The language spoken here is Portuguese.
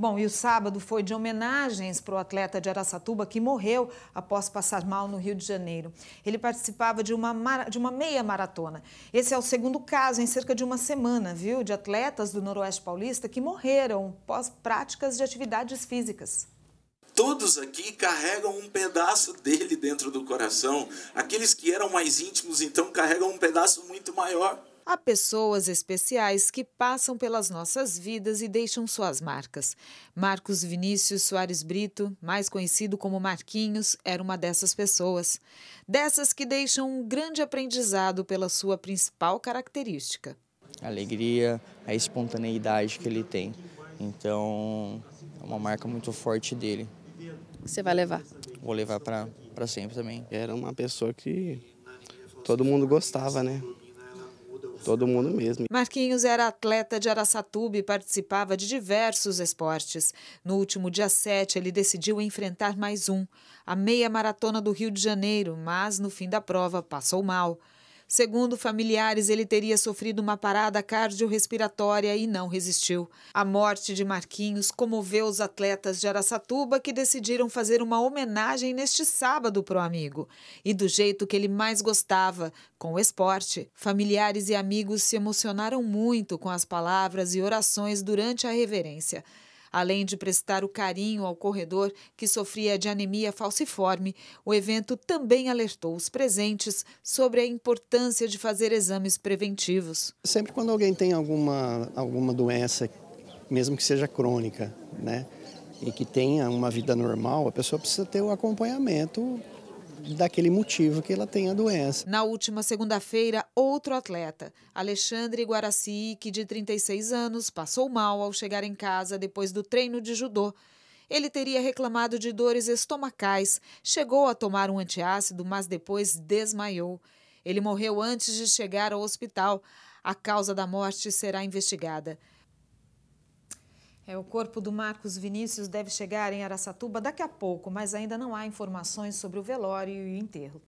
Bom, e o sábado foi de homenagens para o atleta de Aracatuba que morreu após passar mal no Rio de Janeiro. Ele participava de uma, de uma meia maratona. Esse é o segundo caso em cerca de uma semana, viu, de atletas do Noroeste Paulista que morreram após práticas de atividades físicas. Todos aqui carregam um pedaço dele dentro do coração. Aqueles que eram mais íntimos, então, carregam um pedaço muito maior. Há pessoas especiais que passam pelas nossas vidas e deixam suas marcas. Marcos Vinícius Soares Brito, mais conhecido como Marquinhos, era uma dessas pessoas. Dessas que deixam um grande aprendizado pela sua principal característica: a alegria, a espontaneidade que ele tem. Então, é uma marca muito forte dele. Você vai levar? Vou levar para sempre também. Era uma pessoa que todo mundo gostava, né? Todo mundo mesmo. Marquinhos era atleta de Araçatuba e participava de diversos esportes. No último dia 7, ele decidiu enfrentar mais um, a meia maratona do Rio de Janeiro, mas no fim da prova passou mal. Segundo familiares, ele teria sofrido uma parada cardiorrespiratória e não resistiu. A morte de Marquinhos comoveu os atletas de Araçatuba que decidiram fazer uma homenagem neste sábado para o amigo. E do jeito que ele mais gostava, com o esporte. Familiares e amigos se emocionaram muito com as palavras e orações durante a reverência. Além de prestar o carinho ao corredor que sofria de anemia falciforme, o evento também alertou os presentes sobre a importância de fazer exames preventivos. Sempre quando alguém tem alguma, alguma doença, mesmo que seja crônica, né, e que tenha uma vida normal, a pessoa precisa ter o acompanhamento daquele motivo que ela tem a doença. Na última segunda-feira, outro atleta, Alexandre que de 36 anos, passou mal ao chegar em casa depois do treino de judô. Ele teria reclamado de dores estomacais, chegou a tomar um antiácido, mas depois desmaiou. Ele morreu antes de chegar ao hospital. A causa da morte será investigada. É, o corpo do Marcos Vinícius deve chegar em Araçatuba daqui a pouco, mas ainda não há informações sobre o velório e o enterro.